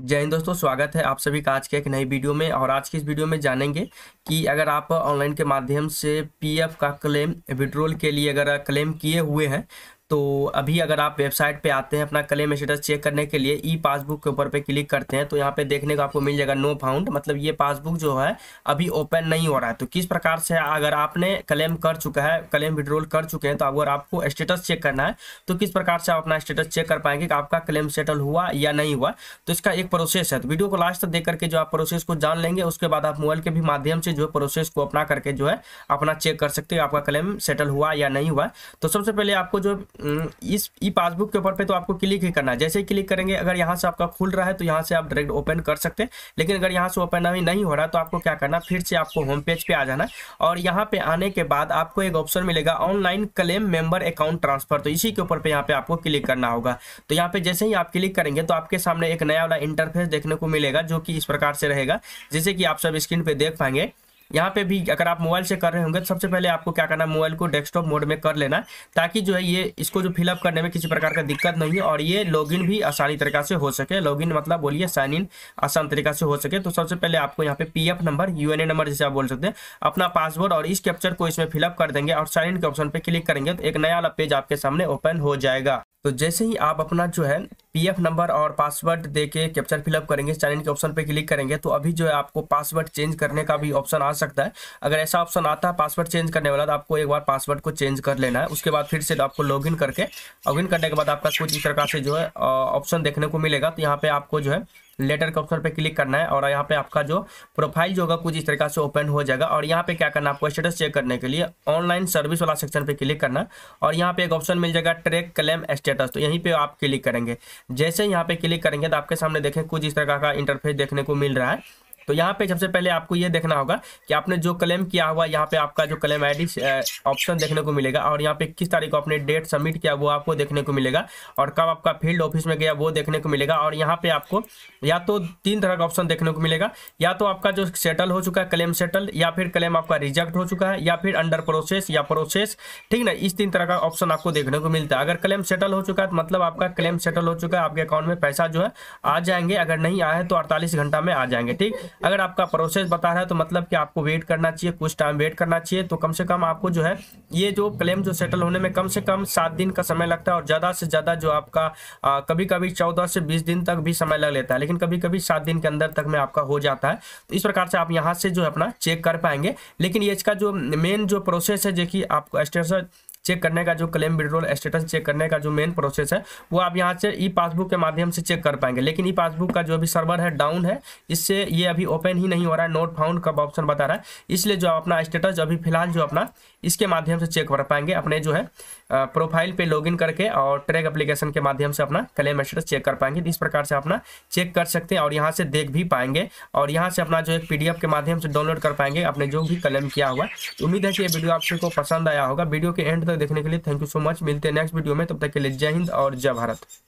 जय हिंद दोस्तों स्वागत है आप सभी का आज के एक नई वीडियो में और आज की इस वीडियो में जानेंगे कि अगर आप ऑनलाइन के माध्यम से पीएफ का क्लेम विड्रोल के लिए अगर क्लेम किए हुए हैं तो अभी अगर आप वेबसाइट पे आते हैं अपना क्लेम स्टेटस चेक करने के लिए ई पासबुक के ऊपर पे क्लिक करते हैं तो यहाँ पे देखने को आपको मिल जाएगा नो फाउंड मतलब ये पासबुक जो है अभी ओपन नहीं हो रहा है तो किस प्रकार से अगर आपने क्लेम कर चुका है क्लेम विड्रोल कर चुके हैं तो अगर आपको स्टेटस चेक करना है तो किस प्रकार से आप अपना स्टेटस चेक कर पाएंगे कि आपका क्लेम सेटल हुआ या नहीं हुआ तो इसका एक प्रोसेस है तो वीडियो को लास्ट तक देख करके जो आप प्रोसेस को जान लेंगे उसके बाद आप मोबाइल के भी माध्यम से जो है प्रोसेस को अपना करके जो है अपना चेक कर सकते हो आपका क्लेम सेटल हुआ या नहीं हुआ तो सबसे पहले आपको जो इस ई पासबुक के ऊपर पे तो आपको क्लिक ही करना है जैसे ही क्लिक करेंगे अगर यहाँ से आपका खुल रहा है तो यहाँ से आप डायरेक्ट ओपन कर सकते हैं लेकिन अगर यहाँ से ओपन अभी नहीं हो रहा तो आपको क्या करना फिर से आपको होम पेज पे आ जाना और यहाँ पे आने के बाद आपको एक ऑप्शन मिलेगा online claim member account transfer तो इसी के ऊपर पे यहाँ पे आपको क्लिक करना होगा तो यहाँ पे जैसे ही आप क्लिक करेंगे तो आपके सामने एक नया वाला इंटरफेस देखने को मिलेगा जो कि इस प्रकार से रहेगा जैसे कि आप सब स्क्रीन पर देख पाएंगे यहाँ पे भी अगर आप मोबाइल से कर रहे होंगे तो सबसे पहले आपको क्या करना है मोबाइल को डेस्कटॉप मोड में कर लेना ताकि जो है ये इसको जो फिलअप करने में किसी प्रकार का दिक्कत नहीं है और ये लॉगिन भी आसानी तरीका से हो सके लॉगिन मतलब बोलिए साइन इन आसान तरीका से हो सके तो सबसे पहले आपको यहाँ पे पी नंबर यू नंबर जैसे आप बोल सकते हैं अपना पासवर्ड और इस कैप्चर को इसमें फिलअप कर देंगे और साइन इन के ऑप्शन पर क्लिक करेंगे तो एक नया पेज आपके सामने ओपन हो जाएगा तो जैसे ही आप अपना जो है पीएफ नंबर और पासवर्ड देके कैप्चर फिलअप करेंगे चैनल के ऑप्शन पे क्लिक करेंगे तो अभी जो है आपको पासवर्ड चेंज करने का भी ऑप्शन आ सकता है अगर ऐसा ऑप्शन आता है पासवर्ड चेंज करने वाला तो आपको एक बार पासवर्ड को चेंज कर लेना है उसके बाद फिर से आपको आपको इन करके इन करने के बाद आपका कुछ इस प्रकार से जो है ऑप्शन देखने को मिलेगा तो यहाँ पे आपको जो है लेटर के ऑप्शन पे क्लिक करना है और यहाँ पे आपका जो प्रोफाइल जो होगा कुछ इस तरीका से ओपन हो जाएगा और यहाँ पे क्या करना है आपको स्टेटस चेक करने के लिए ऑनलाइन सर्विस वाला सेक्शन पे क्लिक करना और यहाँ पे एक ऑप्शन मिल जाएगा ट्रैक क्लेम स्टेटस तो यहीं पे आप क्लिक करेंगे जैसे यहाँ पे क्लिक करेंगे तो आपके सामने देखें कुछ इस तरह का इंटरफेस देखने को मिल रहा है तो यहाँ पे सबसे पहले आपको ये देखना होगा कि आपने जो क्लेम किया हुआ यहाँ पे आपका जो क्लेम आईडी ऑप्शन देखने को मिलेगा और यहाँ पे किस तारीख को आपने डेट सबमिट किया वो आपको देखने को मिलेगा और कब आपका फील्ड ऑफिस में गया वो देखने को मिलेगा और यहाँ पे आपको या तो तीन तरह का ऑप्शन देखने को मिलेगा या तो आपका जो सेटल हो चुका है क्लेम सेटल या फिर क्लेम आपका रिजेक्ट हो चुका है या फिर अंडर प्रोसेस या प्रोसेस ठीक ना इस तीन तरह का ऑप्शन आपको देखने को मिलता है अगर क्लेम सेटल हो चुका है तो मतलब आपका क्लेम सेटल हो चुका है आपके अकाउंट में पैसा जो है आ जाएंगे अगर नहीं आए तो अड़तालीस घंटा में आ जाएंगे ठीक अगर आपका प्रोसेस बता रहा है तो मतलब कि आपको वेट करना चाहिए कुछ टाइम वेट करना चाहिए तो कम से कम आपको जो है ये जो क्लेम जो सेटल होने में कम से कम सात दिन का समय लगता है और ज़्यादा से ज़्यादा जो आपका आ, कभी कभी चौदह से बीस दिन तक भी समय लग लेता है लेकिन कभी कभी सात दिन के अंदर तक में आपका हो जाता है तो इस प्रकार से आप यहाँ से जो है अपना चेक कर पाएंगे लेकिन ये इसका जो मेन जो प्रोसेस है जो कि आपको चेक करने का जो क्लेम विड्रोल स्टेटस चेक करने का जो मेन प्रोसेस है वो आप यहाँ से ई पासबुक के माध्यम से चेक कर पाएंगे लेकिन ई पासबुक का जो अभी सर्वर है डाउन है इससे ये अभी ओपन ही नहीं हो रहा है नोट फाउंड कब ऑप्शन बता रहा है इसलिए जो अपना स्टेटस अभी फिलहाल जो अपना इसके माध्यम से चेक कर पाएंगे अपने जो है प्रोफाइल पे लॉगिन करके और ट्रैक एप्लीकेशन के माध्यम से अपना क्लेम स्टेटस चेक कर पाएंगे इस प्रकार से अपना चेक कर सकते हैं और यहाँ से देख भी पाएंगे और यहाँ से अपना जो है पीडीएफ के माध्यम से डाउनलोड कर पाएंगे अपने जो भी क्लेम किया हुआ उम्मीद है कि ये वीडियो आप सबको पसंद आया होगा वीडियो के एंड तक देखने के लिए थैंक यू सो मच मिलते हैं नेक्स्ट वीडियो में तब तक के लिए जय हिंद और जय भारत